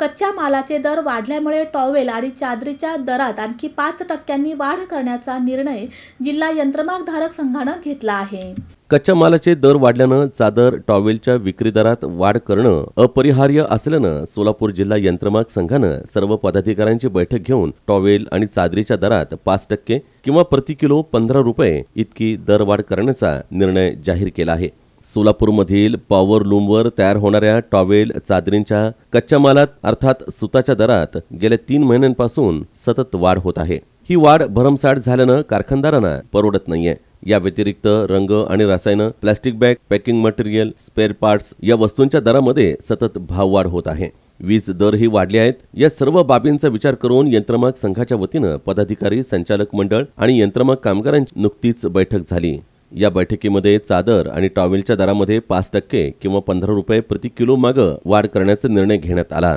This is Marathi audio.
कच्च्या मालाचे दर वाढल्यामुळे टॉवेल आणि चादरीच्या दरात आणखी पाच टक्क्यांनी वाढ करण्याचा निर्णय जिल्हा यंत्रमागधारक संघानं घेतला आहे कच्च्या मालाचे दर वाढल्यानं चादर टॉवेलच्या विक्री दरात वाढ करणं अपरिहार्य असल्यानं सोलापूर जिल्हा यंत्रमाग संघानं सर्व पदाधिकाऱ्यांची बैठक घेऊन टॉवेल आणि चादरीच्या दरात पाच टक्के किंवा प्रति किलो पंधरा रुपये इतकी दरवाढ करण्याचा निर्णय जाहीर केला आहे सोलापूरमधील पॉवर लूमवर तयार होणाऱ्या टॉवेल चादरींच्या कच्च्या मालात अर्थात सुताच्या दरात गेल्या तीन महिन्यांपासून सतत वाढ होत आहे ही वाढ भरमसाठ झाल्यानं कारखानदारांना परवडत नाहीये या व्यतिरिक्त रंग आणि रसायनं plastic bag packing material spare parts या वस्तूंच्या दरामध्ये सतत भाववाढ होत आहे वीज दरही वाढले आहेत या सर्व बाबींचा विचार करून यंत्रमाग संघाच्या वतीनं पदाधिकारी संचालक मंडळ आणि यंत्रमाग कामगारांची नुकतीच बैठक झाली या बैठकीमध्ये चादर आणि टॉवेलच्या दरामध्ये पाच टक्के किंवा पंधरा रुपये प्रति किलो मागं वाढ करण्याचा निर्णय घेण्यात आला